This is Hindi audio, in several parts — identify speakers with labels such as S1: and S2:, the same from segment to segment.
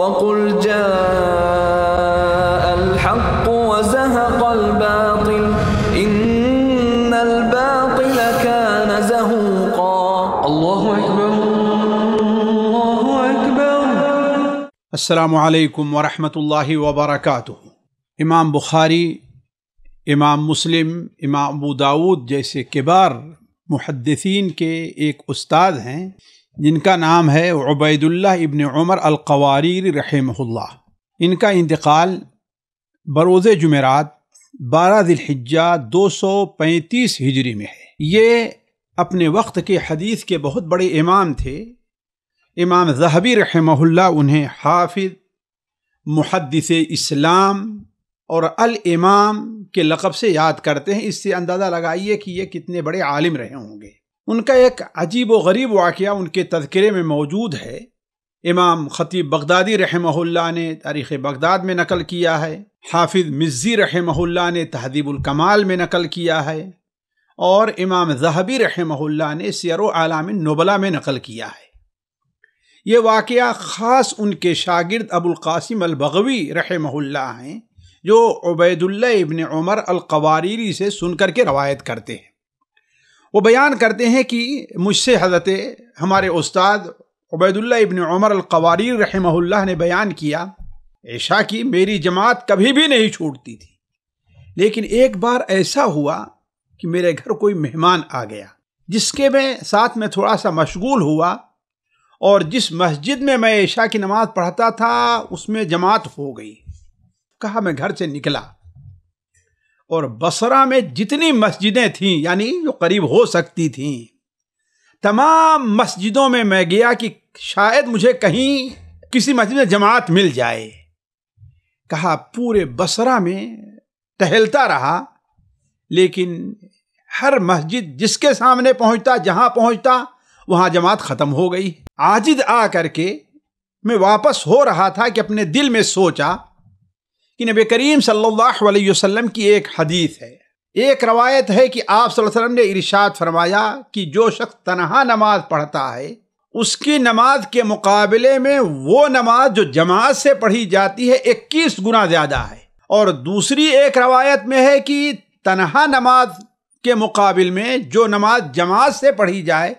S1: وقل جاء الحق وزهق الباطل إن الباطل كان زهوقا الله أكبر الله أكبر السلام عليكم ورحمة الله وبركاته إمام بخاري امام مسلم امام ابو داود جیسے کبار محدثین کے ایک استاد ہیں जिनका नाम है उबैदुल्ला इबन उमर अलकवारीर रहमल्ला इनका इंतकाल बरोज़ जमेरात बारह दिलहिजा दो सौ पैंतीस हिजरी में है ये अपने वक्त के हदीस के बहुत बड़े इमाम थे इमाम जहबी रहमल्ला उन्हें हाफिज मुहदस इस्लाम और अल इमाम के लक़ब से याद करते हैं इससे अंदाज़ा लगाइए कि ये कितने बड़े आलिम रहे होंगे उनका एक अजीब व गरीब वाक़ उनके तस्करे में मौजूद है इमाम ख़तीब बगदादी रहमहुल्ला ने तारीख़ बगदाद में नकल किया है हाफिज मिज़ी रहमहुल्ला ने तहदीबुलकमाल में नकल किया है और इमाम जहबी रहमहुल्ला ने सर आलाम नबला में नकल किया है ये वाक़ ख़ास उनके शागिर्द अबुलकासिम अलबगवी रहमहुल्ला हैं जो उबैदुल्ला इबन उमर अलकवारी से सुन करके के रवायत करते हैं वो बयान करते हैं कि मुझसे हजरत हमारे उस्ताद उबैदुल्ला इबन उमर अलकवारी रहमल्ला ने बयान किया ऐशा की मेरी जमात कभी भी नहीं छूटती थी लेकिन एक बार ऐसा हुआ कि मेरे घर कोई मेहमान आ गया जिसके मैं साथ में थोड़ा सा मशगूल हुआ और जिस मस्जिद में मैं ऐशा की नमाज़ पढ़ता था उसमें जमात हो गई कहा मैं घर से निकला और बसरा में जितनी मस्जिदें थीं यानी जो करीब हो सकती थीं तमाम मस्जिदों में मैं गया कि शायद मुझे कहीं किसी मस्जिद में जमात मिल जाए कहा पूरे बसरा में टहलता रहा लेकिन हर मस्जिद जिसके सामने पहुंचता जहां पहुंचता वहां जमात ख़त्म हो गई आजिद आ करके मैं वापस हो रहा था कि अपने दिल में सोचा कि नबी करीम सल्लल्लाहु अलैहि वसल्लम की एक हदीस है एक रवायत है कि आप वसल्लम ने इरशाद फरमाया कि जो शख्स तनहा नमाज पढ़ता है उसकी नमाज के मुकाबले में वो नमाज जो जमात से पढ़ी जाती है इक्कीस गुना ज़्यादा है और दूसरी एक रवायत में है कि तनहा नमाज के मुकाबल में जो नमाज जमात से पढ़ी जाए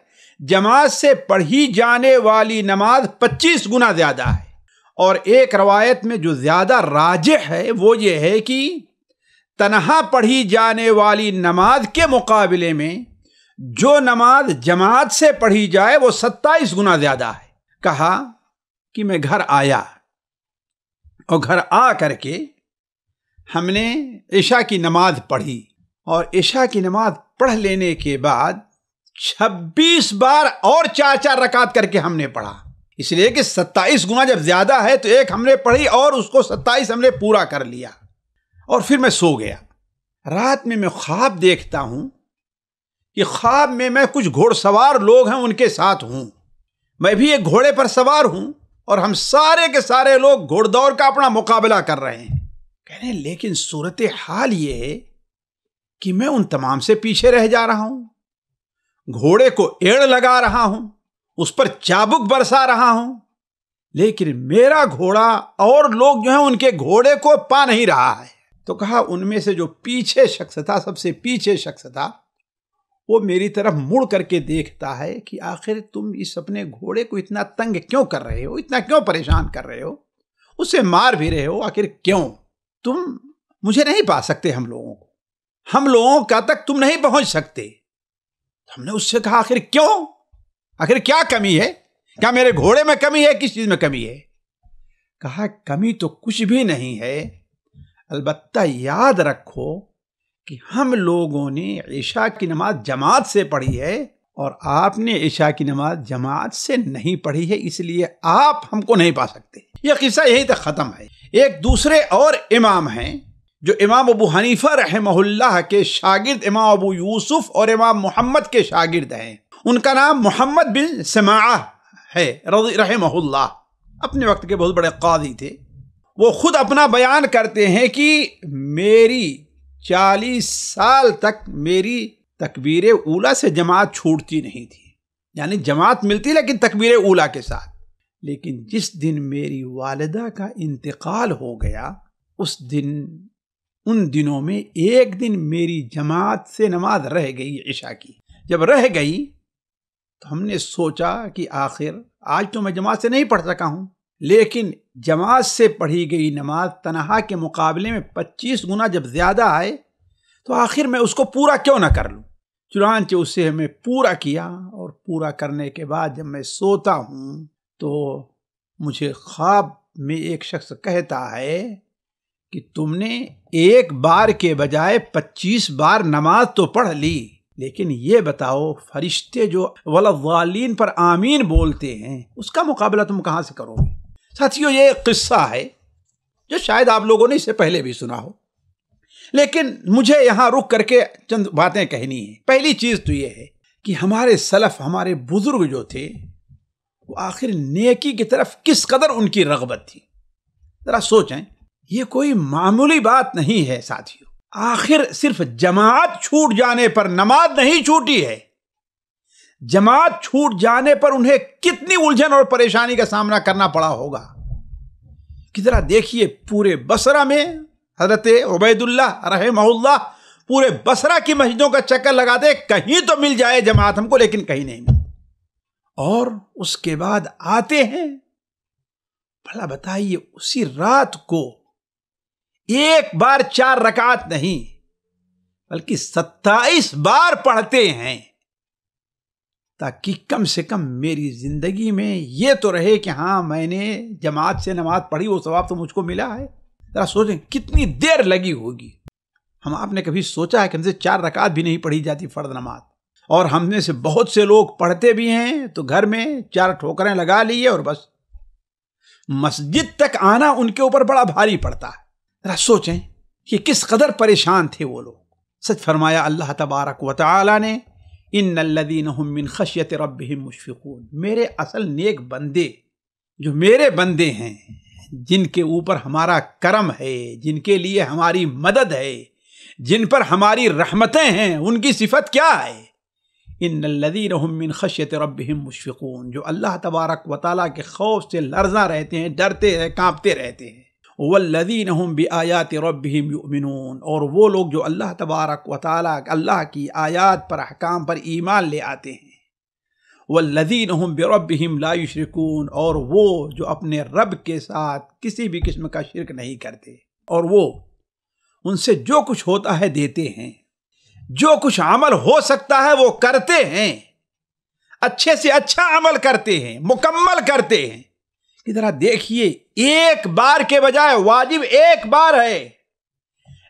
S1: जमात से पढ़ी जाने वाली नमाज पच्चीस गुना ज़्यादा है और एक रवायत में जो ज़्यादा राज है वो ये है कि तनहा पढ़ी जाने वाली नमाज के मुकाबले में जो नमाज जमात से पढ़ी जाए वो सत्ताईस गुना ज़्यादा है कहा कि मैं घर आया और घर आ करके हमने ईशा की नमाज पढ़ी और ईशा की नमाज पढ़ लेने के बाद 26 बार और चार चार रकात करके हमने पढ़ा इसलिए कि सत्ताईस गुना जब ज्यादा है तो एक हमने पढ़ी और उसको सत्ताईस हमने पूरा कर लिया और फिर मैं सो गया रात में मैं ख्वाब देखता हूं कि ख्वाब में मैं कुछ घोड़सवार लोग हैं उनके साथ हूं मैं भी एक घोड़े पर सवार हूं और हम सारे के सारे लोग घोड़दौड़ का अपना मुकाबला कर रहे हैं कहने लेकिन सूरत हाल ये है कि मैं उन तमाम से पीछे रह जा रहा हूं घोड़े को एड़ लगा रहा हूं उस पर चाबुक बरसा रहा हूं लेकिन मेरा घोड़ा और लोग जो है उनके घोड़े को पा नहीं रहा है तो कहा उनमें से जो पीछे शख्स था सबसे पीछे शख्स था वो मेरी तरफ मुड़ करके देखता है कि आखिर तुम इस अपने घोड़े को इतना तंग क्यों कर रहे हो इतना क्यों परेशान कर रहे हो उसे मार भी रहे हो आखिर क्यों तुम मुझे नहीं पा सकते हम लोगों को हम लोगों का तक तुम नहीं पहुंच सकते हमने उससे कहा आखिर क्यों आखिर क्या कमी है क्या मेरे घोड़े में कमी है किस चीज में कमी है कहा कमी तो कुछ भी नहीं है अलबत्ता याद रखो कि हम लोगों ने ईशा की नमाज जमात से पढ़ी है और आपने ईशा की नमाज जमात से नहीं पढ़ी है इसलिए आप हमको नहीं पा सकते यह किस्सा यही तक ख़त्म है एक दूसरे और इमाम हैं जो इमाम अबू हनीफा रहमहुल्लाह के शागिर्द इमाम अबू यूसुफ और इमाम मोहम्मद के शागिर्द हैं उनका नाम मोहम्मद बिन समा है रजी रहमहुल्ला अपने वक्त के बहुत बड़े कादी थे वो खुद अपना बयान करते हैं कि मेरी चालीस साल तक मेरी तकबीर ओला से जमात छूटती नहीं थी यानी जमात मिलती लेकिन तकबीर ओला के साथ लेकिन जिस दिन मेरी वालदा का इंतकाल हो गया उस दिन उन दिनों में एक दिन मेरी जमात से नमाज रह गई ईशा की जब रह गई तो हमने सोचा कि आखिर आज तो मैं जमात से नहीं पढ़ सका हूँ लेकिन जमात से पढ़ी गई नमाज तनहा के मुकाबले में पच्चीस गुना जब ज़्यादा आए तो आखिर मैं उसको पूरा क्यों ना कर लूँ चुनानचे उसे हमें पूरा किया और पूरा करने के बाद जब मैं सोता हूँ तो मुझे ख्वाब में एक शख्स कहता है कि तुमने एक बार के बजाय पच्चीस बार नमाज तो पढ़ ली लेकिन ये बताओ फरिश्ते जो वालीन पर आमीन बोलते हैं उसका मुकाबला तुम कहाँ से करोगे साथियों ये किस्सा है जो शायद आप लोगों ने इससे पहले भी सुना हो लेकिन मुझे यहाँ रुक करके चंद बातें कहनी है पहली चीज़ तो ये है कि हमारे सलफ हमारे बुज़ुर्ग जो थे वो आखिर नेकी की तरफ किस कदर उनकी रगबत थी ज़रा सोचें ये कोई मामूली बात नहीं है साथियों आखिर सिर्फ जमात छूट जाने पर नमाज नहीं छूटी है जमात छूट जाने पर उन्हें कितनी उलझन और परेशानी का सामना करना पड़ा होगा कि जरा देखिए पूरे बसरा में हजरत उबैदुल्ला महुल्ला पूरे बसरा की मस्जिदों का चक्कर लगाते कहीं तो मिल जाए जमात हमको लेकिन कहीं नहीं मिल और उसके बाद आते हैं भला बताइए उसी रात को एक बार चार रकात नहीं बल्कि सत्ताईस बार पढ़ते हैं ताकि कम से कम मेरी जिंदगी में ये तो रहे कि हाँ मैंने जमात से नमाज पढ़ी वो सवाब तो मुझको मिला है जरा सोचें कितनी देर लगी होगी हम आपने कभी सोचा है कि हमसे चार रकात भी नहीं पढ़ी जाती फ़र्द नमाज और हमने से बहुत से लोग पढ़ते भी हैं तो घर में चार ठोकरें लगा लिए और बस मस्जिद तक आना उनके ऊपर बड़ा भारी पड़ता है जरा सोचें कि किस कदर परेशान थे वो लोग सच फरमाया अल्लाह तबारक व ताली ने इन नल्लदीन मिन खशियत रब मुशफ़ून मेरे असल नेक बंदे जो मेरे बंदे हैं जिनके ऊपर हमारा करम है जिनके लिए हमारी मदद है जिन पर हमारी रहमतें हैं उनकी सिफत क्या है इन नल्लदीन मिन खशियत रब मुशफिकून जो अल्लाह तबारक व ताली के खौफ से लर्जा रहते हैं डरते हैं कांपते रहते हैं वल्लिन हम भी आयात रबिम युमिनून और वो लोग जो अल्लाह तबारक व ताली अल्लाह की आयात पर अहकाम पर ईमान ले आते हैं वल्लिन हम बेरबिम लाशरकून और वो जो अपने रब के साथ किसी भी किस्म का शिरक नहीं करते और वो उनसे जो कुछ होता है देते हैं जो कुछ अमल हो सकता है वो करते हैं अच्छे से अच्छा अमल करते हैं मुकम्मल करते हैं कि जरा देखिए एक बार के बजाय वाजिब एक बार है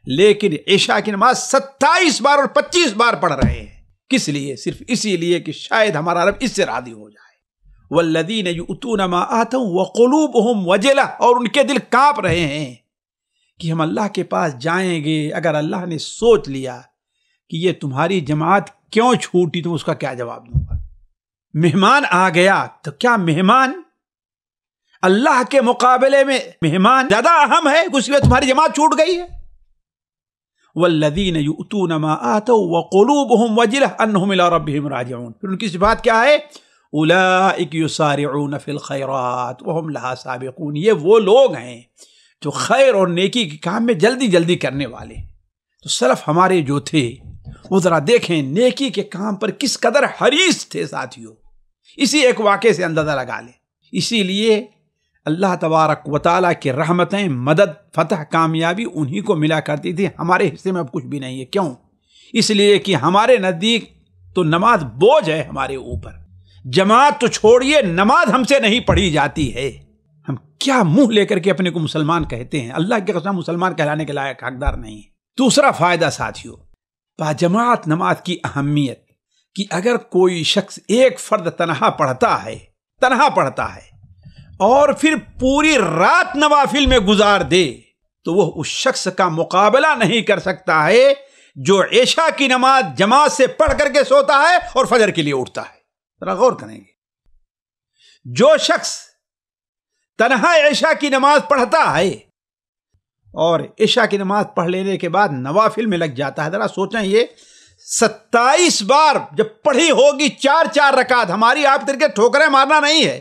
S1: लेकिन ईशा की नमाज सत्ताईस बार और पच्चीस बार पढ़ रहे हैं किस लिए सिर्फ इसीलिए कि शायद हमारा रब इससे राजी हो जाए वल्लदीन युतूनमा वह वकलूब हम वजेला और उनके दिल कांप रहे हैं कि हम अल्लाह के पास जाएंगे अगर अल्लाह ने सोच लिया कि ये तुम्हारी जमात क्यों छूटी तो उसका क्या जवाब दूंगा मेहमान आ गया तो क्या मेहमान अल्लाह के मुकाबले में मेहमान ज्यादा अहम है उसके लिए तुम्हारी जमात छूट गई है उनकी सिफात क्या है ये वो लोग हैं जो खैर और नेकी के काम में जल्दी जल्दी करने वाले तो सिर्फ हमारे जो थे वो ज़रा देखें नेकी के काम पर किस कदर हरीस थे साथियों इसी एक वाक्य से अंदाज़ा लगा ले इसीलिए अल्लाह तबारक व की रहमतें मदद फतह कामयाबी उन्हीं को मिला करती थी हमारे हिस्से में अब कुछ भी नहीं है क्यों इसलिए कि हमारे नज़दीक तो नमाज बोझ है हमारे ऊपर जमात तो छोड़िए नमाज हमसे नहीं पढ़ी जाती है हम क्या मुंह लेकर के अपने को मुसलमान कहते हैं अल्लाह के कसम मुसलमान कहलाने के लायक हकदार नहीं है दूसरा फायदा साथियों बाजमात नमाज की अहमियत कि अगर कोई शख्स एक फर्द तनहा पढ़ता है तनहा पढ़ता है और फिर पूरी रात नवाफिल में गुजार दे तो वह उस शख्स का मुकाबला नहीं कर सकता है जो ऐशा की नमाज जमात से पढ़ करके सोता है और फजर के लिए उठता है गौर करेंगे जो शख्स तनहा ऐशा की नमाज पढ़ता है और ऐशा की नमाज पढ़ लेने के बाद नवाफिल में लग जाता है जरा सोचें ये सत्ताईस बार जब पढ़ी होगी चार चार रकात हमारी आप करके ठोकरें मारना नहीं है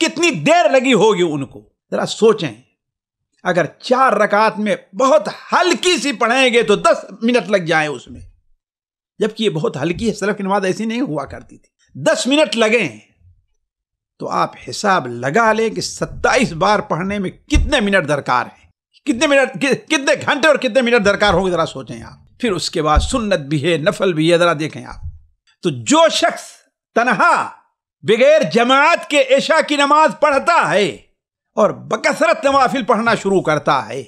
S1: कितनी देर लगी होगी उनको जरा सोचें अगर चार रकात में बहुत हल्की सी पढ़ेंगे तो दस मिनट लग जाए उसमें जबकि ये बहुत हल्की है सलफ की नमाज ऐसी नहीं हुआ करती थी दस मिनट लगे तो आप हिसाब लगा लें कि सत्ताईस बार पढ़ने में कितने मिनट दरकार है कितने मिनट कि, कितने घंटे और कितने मिनट दरकार होंगे ज़रा सोचें आप फिर उसके बाद सुन्नत भी है नफल भी है ज़रा देखें आप तो जो शख्स तनहा बगैर जमात के ऐशा की नमाज पढ़ता है और बकसरत नवाफिल पढ़ना शुरू करता है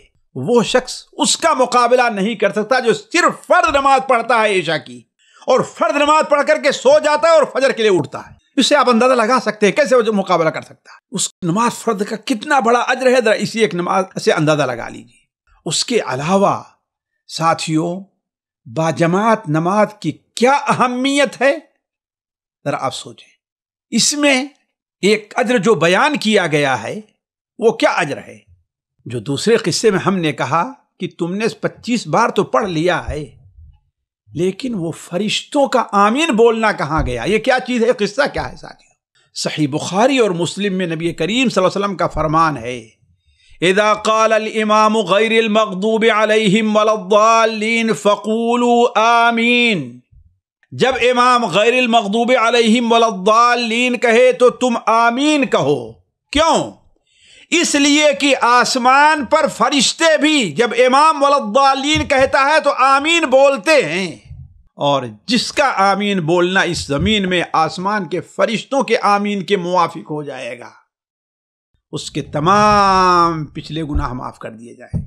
S1: वो शख्स उसका मुकाबला नहीं कर सकता जो सिर्फ फर्द नमाज पढ़ता है ऐशा की और फर्द नमाज पढ़ करके सो जाता है और फजर के लिए उठता है इससे आप अंदाजा लगा सकते हैं कैसे वो मुकाबला कर सकता है उस नमाज फर्द का कितना बड़ा अजर है इसी एक नमाज से अंदाजा लगा लीजिए उसके अलावा साथियों बाजमात नमाज की क्या अहमियत है जरा आप सोचें इसमें एक अज्र जो बयान किया गया है वो क्या अज्र है जो दूसरे किस्से में हमने कहा कि तुमने 25 बार तो पढ़ लिया है लेकिन वो फरिश्तों का आमीन बोलना कहाँ गया ये क्या चीज़ है किस्सा क्या है साथियों सही बुखारी और मुस्लिम में नबी करीम वसल्लम का फरमान है इदा इमाम गैर मकदूब अलहम वलद्दालीन फ़कूल आमीन जब इमाम गैर मखदूब अलहमदालीन कहे तो तुम आमीन कहो क्यों इसलिए कि आसमान पर फरिश्ते भी जब इमाम वलद्दालीन कहता है तो आमीन बोलते हैं और जिसका आमीन बोलना इस ज़मीन में आसमान के फरिश्तों के आमीन के मुआफिक हो जाएगा उसके तमाम पिछले गुनाह माफ़ कर दिए जाए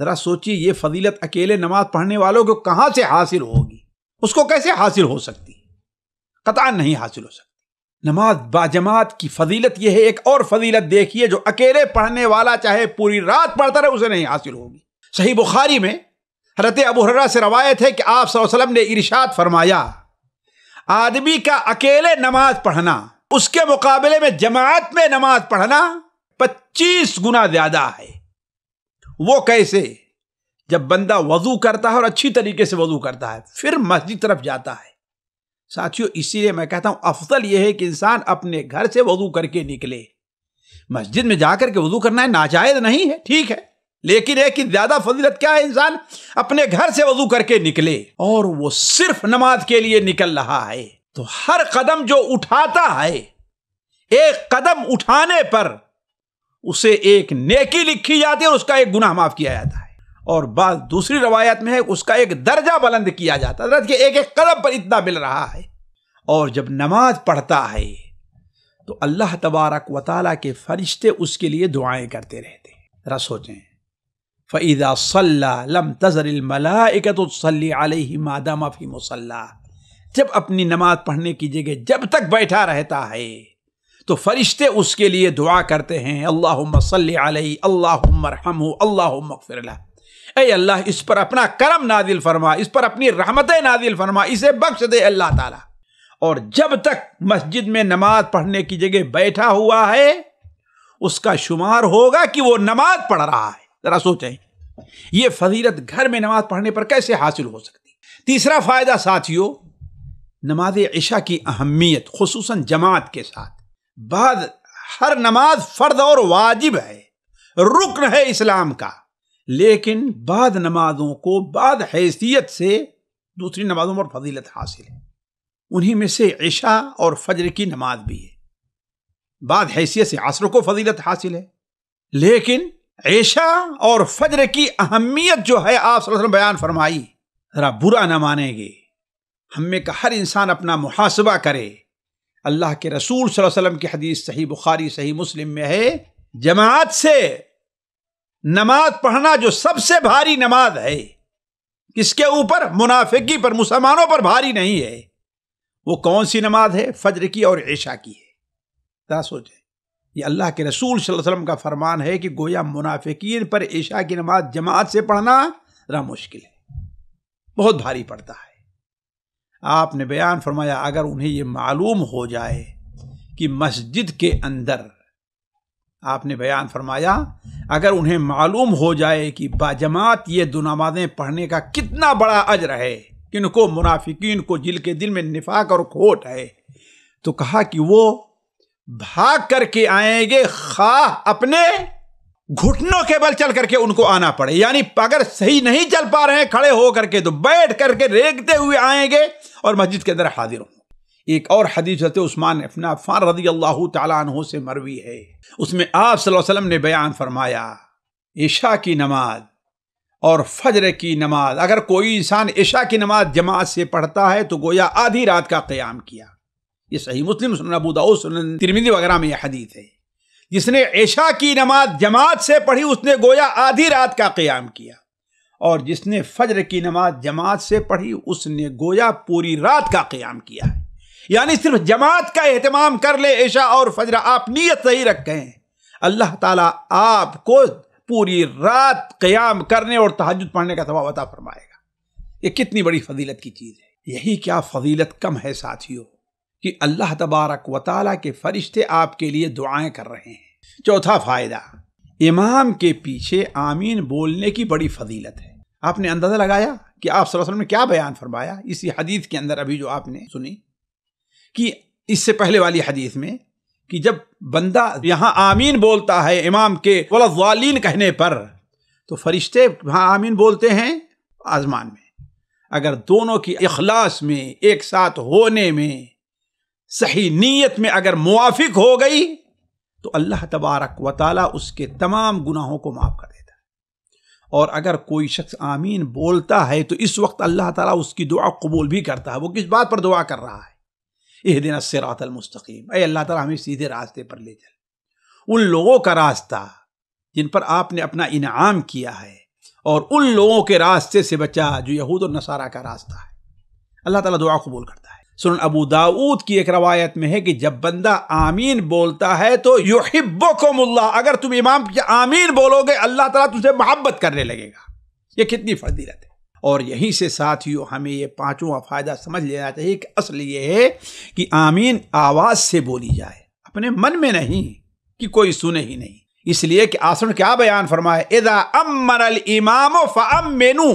S1: ज़रा सोचिए ये फजीलत अकेले नमाज पढ़ने वालों को कहाँ से हासिल होगी उसको कैसे हासिल हो सकती कतान नहीं हासिल हो सकती नमाज बाजमात की फजीलत यह है एक और फजीलत देखिए जो अकेले पढ़ने वाला चाहे पूरी रात पढ़ता रहे उसे नहीं हासिल होगी सही बुखारी में हरत अबूहरा से रवायत है कि आप सल्लम ने इरशाद फरमाया आदमी का अकेले नमाज पढ़ना उसके मुकाबले में जमात में नमाज पढ़ना पच्चीस गुना ज्यादा है वो कैसे जब बंदा वजू करता है और अच्छी तरीके से वजू करता है फिर मस्जिद तरफ जाता है साथियों इसीलिए मैं कहता हूं अफजल यह है कि इंसान अपने घर से वजू करके निकले मस्जिद में जाकर के वजू करना है नाजायज नहीं है ठीक है लेकिन एक ही ज्यादा फजीलत क्या है इंसान अपने घर से वजू करके निकले और वो सिर्फ नमाज के लिए निकल रहा है तो हर कदम जो उठाता है एक कदम उठाने पर उसे एक नेकी लिखी जाती है और उसका एक गुनाह माफ किया जाता है और बात दूसरी रवायत में है उसका एक दर्जा बुलंद किया जाता है कि एक एक कदम पर इतना मिल रहा है और जब नमाज पढ़ता है तो अल्लाह तबारक व के फरिश्ते उसके लिए दुआएं करते रहते हैं जरा सोचें फ़ैदा सल्लम तज़रमलाकतली मादाम फ़ी मुसल्ला जब अपनी नमाज पढ़ने की जगह जब तक बैठा रहता है तो फरिश्ते उसके लिए दुआ करते हैं अल्लाह सल अल्लाह मरहम अल्लाह मकफिरला ए अल्लाह इस पर अपना करम नादिल फरमा इस पर अपनी रहमतें नादिल फरमा इसे बख्श दे अल्लाह ताला और जब तक मस्जिद में नमाज पढ़ने की जगह बैठा हुआ है उसका शुमार होगा कि वो नमाज पढ़ रहा है ज़रा सोचें ये फजीलत घर में नमाज पढ़ने पर कैसे हासिल हो सकती तीसरा फ़ायदा साथियों नमाज ईशा की अहमियत खसूस जमात के साथ बाद हर नमाज फ़र्द और वाजिब है रुकन है इस्लाम का लेकिन बाद नमाजों को बाद हैसियत से दूसरी नमाजों पर फजीलत हासिल है उन्हीं में से ईशा और फज्र की नमाज भी है बाद हैसियत से असर को फजीलत हासिल है लेकिन ऐशा और फज्र की अहमियत जो है आप बयान फरमाई जरा बुरा ना मानेंगे हम में का हर इंसान अपना मुहासबा करे अल्लाह के रसूल वसल्लम की हदीस सही बुखारी सही मुस्लिम में है जमात से नमाज पढ़ना जो सबसे भारी नमाज है किसके ऊपर मुनाफिकी पर मुसलमानों पर भारी नहीं है वो कौन सी नमाज है फज्र की और ऐशा की है जरा सोचें ये अल्लाह के रसूल वसल्लम का फरमान है कि गोया मुनाफिकीन पर ऐशा की नमाज जमात से पढ़ना रहा मुश्किल है बहुत भारी पड़ता है आपने बयान फरमाया अगर उन्हें ये मालूम हो जाए कि मस्जिद के अंदर आपने बयान फरमाया अगर उन्हें मालूम हो जाए कि बाजमात ये दो नमाजें पढ़ने का कितना बड़ा अजर है किनको मुनाफिकीन को जिल के दिल में निफाक और खोट है तो कहा कि वो भाग करके आएंगे खा अपने घुटनों के बल चल करके उनको आना पड़े यानी अगर सही नहीं चल पा रहे हैं खड़े होकर के तो बैठ करके रेखते हुए आएंगे और मस्जिद के अंदर हाजिर होंगे एक और हदीस हजरत उस्मान अपना फ़ान रदी अल्लाह तहों से मरवी है उसमें आप वसल्लम ने बयान फरमाया ईशा की नमाज और फजर की नमाज अगर कोई इंसान ईशा की नमाज जमात से पढ़ता है तो गोया आधी रात का क़याम किया ये सही मुस्लिम सुन अबूदाऊ सुन तिरमिदी वगैरह में यह हदीत है जिसने ऐशा की नमाज जमात से पढ़ी उसने गोया आधी रात का क़याम किया और जिसने फजर की नमाज जमात से पढ़ी उसने गोया पूरी रात का क़याम किया है यानी सिर्फ जमात का एहतमाम कर ले ऐशा और फजरा आप नीयत सही रखें अल्लाह ताला आपको पूरी रात क्याम करने और तहजद पढ़ने का सवाब अता फरमाएगा ये कितनी बड़ी फजीलत की चीज़ है यही क्या फजीलत कम है साथियों कि अल्लाह तबारक व के फरिश्ते आपके लिए दुआएं कर रहे हैं चौथा फ़ायदा इमाम के पीछे आमीन बोलने की बड़ी फजीलत है आपने अंदाज़ा लगाया कि आप वसल्लम ने क्या बयान फरमाया इसी हदीस के अंदर अभी जो आपने सुनी कि इससे पहले वाली हदीस में कि जब बंदा यहाँ आमीन बोलता है इमाम के वाला वालीन कहने पर तो फरिश्ते वहाँ आमीन बोलते हैं आजमान में अगर दोनों की अखलास में एक साथ होने में सही नीयत में अगर मुआफिक हो गई तो अल्लाह तबारक व ताला उसके तमाम गुनाहों को माफ़ कर देता है और अगर कोई शख्स आमीन बोलता है तो इस वक्त अल्लाह ताला उसकी दुआ कबूल भी करता है वो किस बात पर दुआ कर रहा है यह दिन सिरात मुस्तकीम अरे अल्लाह ताला हमें सीधे रास्ते पर ले चल उन लोगों का रास्ता जिन पर आपने अपना इनाम किया है और उन लोगों के रास्ते से बचा जो यहूद और नसारा का रास्ता है अल्लाह ताला दुआ कबूल करता है सुन अबू दाऊद की एक रवायत में है कि जब बंदा आमीन बोलता है तो युहिब्बुकुमुल्लाह अगर तुम इमाम आमीन बोलोगे अल्लाह ताला तुमसे मोहब्बत करने लगेगा ये कितनी फर्दीरत है और यहीं से साथियों हमें ये पांचवा फायदा समझ लेना चाहिए कि असल ये है कि आमीन आवाज से बोली जाए अपने मन में नहीं कि कोई सुने ही नहीं इसलिए कि आसन क्या बयान फरमाए इदा अल इमाम मेनू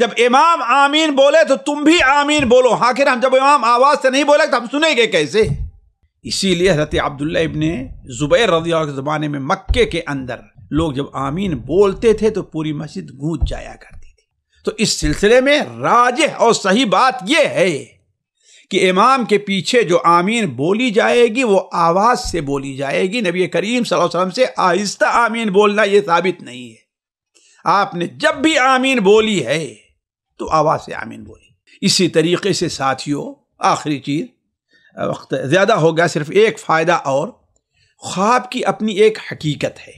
S1: जब इमाम आमीन बोले तो तुम भी आमीन बोलो आखिर हम जब इमाम आवाज से नहीं बोले तो हम सुनेंगे कैसे इसीलिए हजरत अब्दुल्ला इबन जुबैर रजी के ज़माने में मक्के के अंदर लोग जब आमीन बोलते थे तो पूरी मस्जिद गूंज जाया करती तो इस सिलसिले में राज और सही बात यह है कि इमाम के पीछे जो आमीन बोली जाएगी वो आवाज़ से बोली जाएगी नबी करीम वसल्लम से आहिस्ता आमीन बोलना ये साबित नहीं है आपने जब भी आमीन बोली है तो आवाज़ से आमीन बोली इसी तरीके से साथियों आखिरी चीज़ वक्त ज़्यादा हो गया सिर्फ एक फ़ायदा और ख्वाब की अपनी एक हकीकत है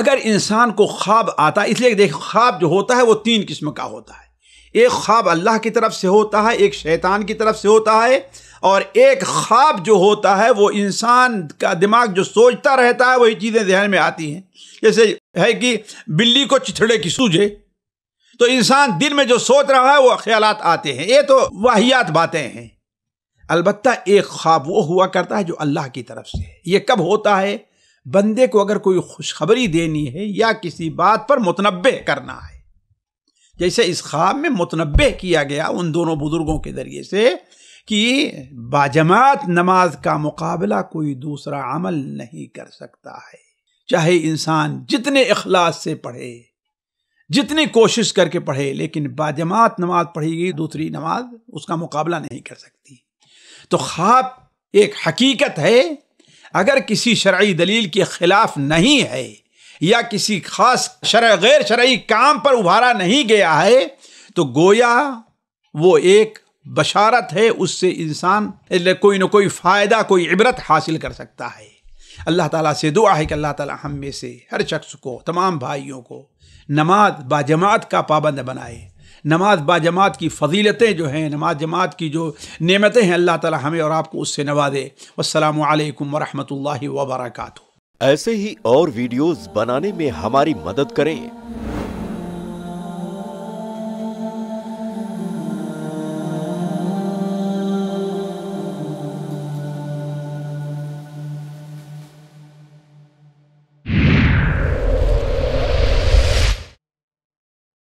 S1: अगर इंसान को ख्वाब आता है इसलिए देख ख्वाब जो होता है वो तीन किस्म का होता है एक ख्वाब अल्लाह की तरफ से होता है एक शैतान की तरफ से होता है और एक ख्वाब जो होता है वो इंसान का दिमाग जो सोचता रहता है वही चीज़ें जहन में आती हैं जैसे है कि बिल्ली को चिथड़े की सूझे तो इंसान दिल में जो सोच रहा है वो ख्याल आते हैं ये तो वाहियात बातें हैं अलबत्ता एक ख्वाब वो हुआ करता है जो अल्लाह की तरफ से है ये कब होता है बंदे को अगर कोई खुशखबरी देनी है या किसी बात पर मुतनबे करना है जैसे इस ख्वाब में मुतनबे किया गया उन दोनों बुजुर्गों के ज़रिए से कि बाजमात नमाज का मुकाबला कोई दूसरा अमल नहीं कर सकता है चाहे इंसान जितने अखलास से पढ़े जितनी कोशिश करके पढ़े लेकिन बाजमात नमाज पढ़ी गई दूसरी नमाज उसका मुकाबला नहीं कर सकती तो ख्वाब एक हकीकत है अगर किसी शर्य दलील के खिलाफ नहीं है या किसी खास शर गैर शर्य काम पर उभारा नहीं गया है तो गोया वो एक बशारत है उससे इंसान कोई ना कोई फ़ायदा कोई इबरत हासिल कर सकता है अल्लाह ताला से दुआ है कि अल्लाह ताला हम में से हर शख्स को तमाम भाइयों को नमाज बाजमात का पाबंद बनाए नमाज बाजमात की फजीलतें जो हैं नमाज जमात की जो नियमतें हैं अल्लाह ताला हमें और आपको उससे नवाजे असलम वरहमल वबरक ऐसे ही और वीडियोज़ बनाने में हमारी मदद करें